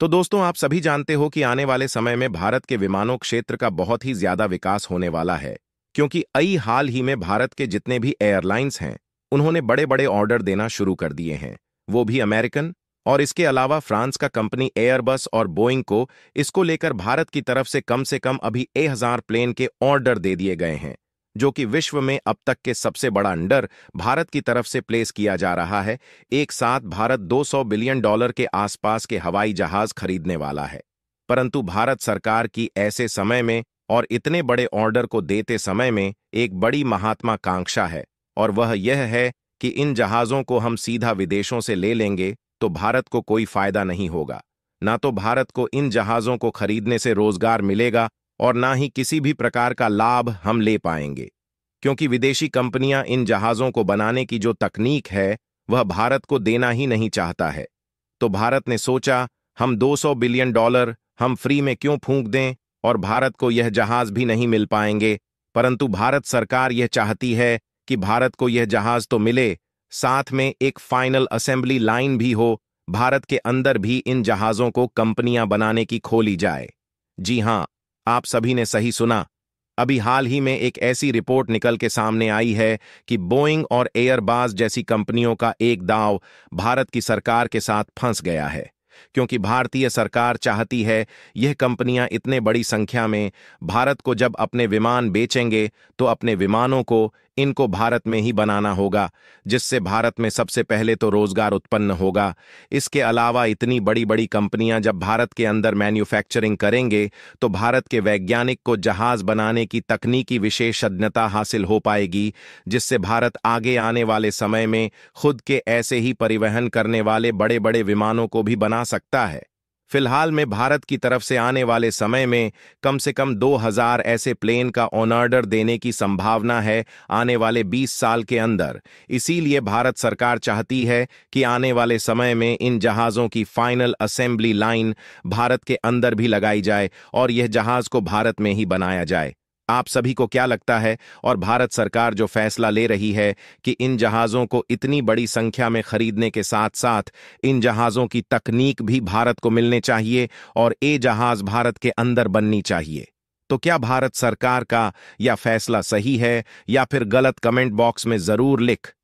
तो दोस्तों आप सभी जानते हो कि आने वाले समय में भारत के विमानों क्षेत्र का बहुत ही ज्यादा विकास होने वाला है क्योंकि अई हाल ही में भारत के जितने भी एयरलाइंस हैं उन्होंने बड़े बड़े ऑर्डर देना शुरू कर दिए हैं वो भी अमेरिकन और इसके अलावा फ्रांस का कंपनी एयरबस और बोइंग को इसको लेकर भारत की तरफ से कम से कम अभी ए हजार प्लेन के ऑर्डर दे दिए गए हैं जो कि विश्व में अब तक के सबसे बड़ा अंडर भारत की तरफ से प्लेस किया जा रहा है एक साथ भारत 200 बिलियन डॉलर के आसपास के हवाई जहाज खरीदने वाला है परंतु भारत सरकार की ऐसे समय में और इतने बड़े ऑर्डर को देते समय में एक बड़ी महात्माकांक्षा है और वह यह है कि इन जहाज़ों को हम सीधा विदेशों से ले लेंगे तो भारत को कोई फायदा नहीं होगा ना तो भारत को इन जहाज़ों को खरीदने से रोजगार मिलेगा और ना ही किसी भी प्रकार का लाभ हम ले पाएंगे क्योंकि विदेशी कंपनियां इन जहाज़ों को बनाने की जो तकनीक है वह भारत को देना ही नहीं चाहता है तो भारत ने सोचा हम 200 बिलियन डॉलर हम फ्री में क्यों फूंक दें और भारत को यह जहाज़ भी नहीं मिल पाएंगे परंतु भारत सरकार यह चाहती है कि भारत को यह जहाज़ तो मिले साथ में एक फाइनल असेंबली लाइन भी हो भारत के अंदर भी इन जहाज़ों को कंपनियां बनाने की खोली जाए जी हां आप सभी ने सही सुना अभी हाल ही में एक ऐसी रिपोर्ट निकल के सामने आई है कि बोइंग और एयरबास जैसी कंपनियों का एक दांव भारत की सरकार के साथ फंस गया है क्योंकि भारतीय सरकार चाहती है यह कंपनियां इतने बड़ी संख्या में भारत को जब अपने विमान बेचेंगे तो अपने विमानों को इनको भारत में ही बनाना होगा जिससे भारत में सबसे पहले तो रोजगार उत्पन्न होगा इसके अलावा इतनी बड़ी बड़ी कंपनियां जब भारत के अंदर मैन्युफैक्चरिंग करेंगे तो भारत के वैज्ञानिक को जहाज बनाने की तकनीकी विशेषज्ञता हासिल हो पाएगी जिससे भारत आगे आने वाले समय में खुद के ऐसे ही परिवहन करने वाले बड़े बड़े विमानों को भी बना सकता है फिलहाल में भारत की तरफ से आने वाले समय में कम से कम 2000 ऐसे प्लेन का ऑनऑर्डर देने की संभावना है आने वाले 20 साल के अंदर इसीलिए भारत सरकार चाहती है कि आने वाले समय में इन जहाज़ों की फाइनल असेंबली लाइन भारत के अंदर भी लगाई जाए और यह जहाज़ को भारत में ही बनाया जाए आप सभी को क्या लगता है और भारत सरकार जो फैसला ले रही है कि इन जहाज़ों को इतनी बड़ी संख्या में खरीदने के साथ साथ इन जहाज़ों की तकनीक भी भारत को मिलने चाहिए और ए जहाज़ भारत के अंदर बननी चाहिए तो क्या भारत सरकार का यह फैसला सही है या फिर गलत कमेंट बॉक्स में ज़रूर लिख